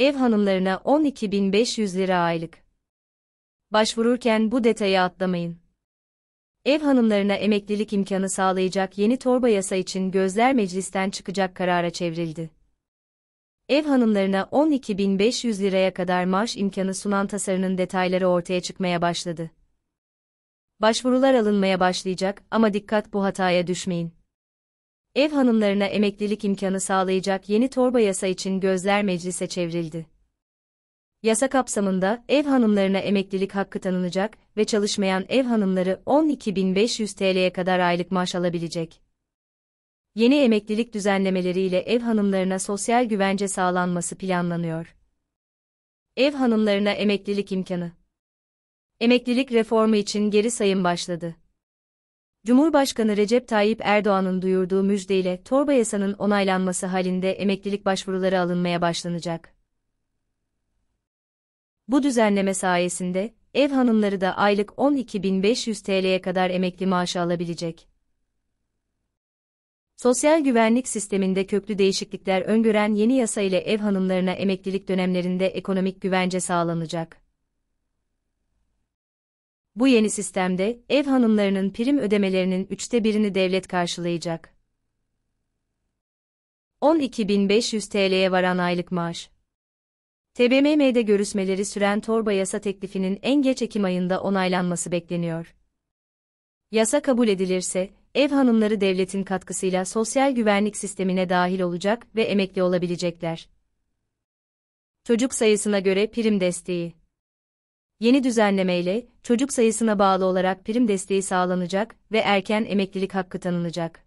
ev hanımlarına 12.500 lira aylık. Başvururken bu detayı atlamayın. Ev hanımlarına emeklilik imkanı sağlayacak yeni torba yasa için gözler meclisten çıkacak karara çevrildi. Ev hanımlarına 12.500 liraya kadar maaş imkanı sunan tasarının detayları ortaya çıkmaya başladı. Başvurular alınmaya başlayacak ama dikkat bu hataya düşmeyin. Ev hanımlarına emeklilik imkanı sağlayacak yeni torba yasa için gözler meclise çevrildi. Yasa kapsamında ev hanımlarına emeklilik hakkı tanınacak ve çalışmayan ev hanımları 12.500 TL'ye kadar aylık maaş alabilecek. Yeni emeklilik düzenlemeleriyle ev hanımlarına sosyal güvence sağlanması planlanıyor. Ev hanımlarına emeklilik imkanı. Emeklilik reformu için geri sayım başladı. Cumhurbaşkanı Recep Tayyip Erdoğan'ın duyurduğu müjdeyle torba yasanın onaylanması halinde emeklilik başvuruları alınmaya başlanacak. Bu düzenleme sayesinde ev hanımları da aylık 12.500 TL'ye kadar emekli maaşı alabilecek. Sosyal güvenlik sisteminde köklü değişiklikler öngören yeni yasa ile ev hanımlarına emeklilik dönemlerinde ekonomik güvence sağlanacak. Bu yeni sistemde ev hanımlarının prim ödemelerinin üçte birini devlet karşılayacak. 12.500 TL'ye varan aylık maaş. TBMM'de görüşmeleri süren torba yasa teklifinin en geç Ekim ayında onaylanması bekleniyor. Yasa kabul edilirse, ev hanımları devletin katkısıyla sosyal güvenlik sistemine dahil olacak ve emekli olabilecekler. Çocuk sayısına göre prim desteği Yeni düzenlemeyle çocuk sayısına bağlı olarak prim desteği sağlanacak ve erken emeklilik hakkı tanınacak.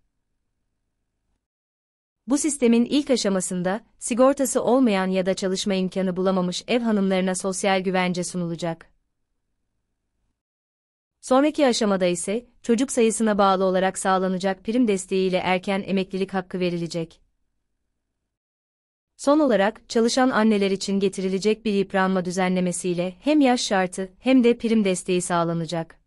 Bu sistemin ilk aşamasında sigortası olmayan ya da çalışma imkanı bulamamış ev hanımlarına sosyal güvence sunulacak. Sonraki aşamada ise çocuk sayısına bağlı olarak sağlanacak prim desteğiyle erken emeklilik hakkı verilecek. Son olarak, çalışan anneler için getirilecek bir yıpranma düzenlemesiyle hem yaş şartı hem de prim desteği sağlanacak.